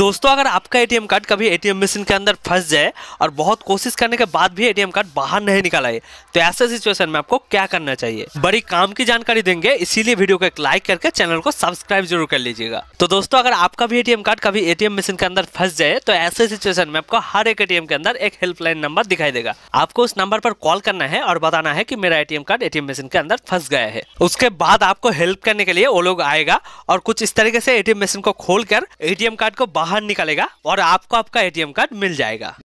दोस्तों अगर आपका एटीएम कार्ड कभी एटीएम मशीन के अंदर फंस जाए और बहुत कोशिश करने के बाद भी एटीएम कार्ड बाहर नहीं निकल आए तो ऐसे सिचुएशन में आपको क्या करना चाहिए बड़ी काम की जानकारी देंगे इसीलिए वीडियो को एक लाइक करके चैनल को सब्सक्राइब जरूर कर लीजिएगा तो दोस्तों अगर आपका भी एटीएम कार्ड कभी एटीएम मशीन के अंदर फंस जाए तो ऐसे सिचुएशन में आपको हर एक एटीएम के अंदर एक हेल्पलाइन नंबर दिखाई देगा आपको उस नंबर पर कॉल करना है और बताना है की मेरा एटीएम कार्ड एटीएम मशीन के अंदर फंस गया है उसके बाद आपको हेल्प करने के लिए वो लोग आएगा और कुछ इस तरीके से एटीएम मशीन को खोलकर एटीएम कार्ड को बाहर बाहर निकलेगा और आपको आपका एटीएम कार्ड मिल जाएगा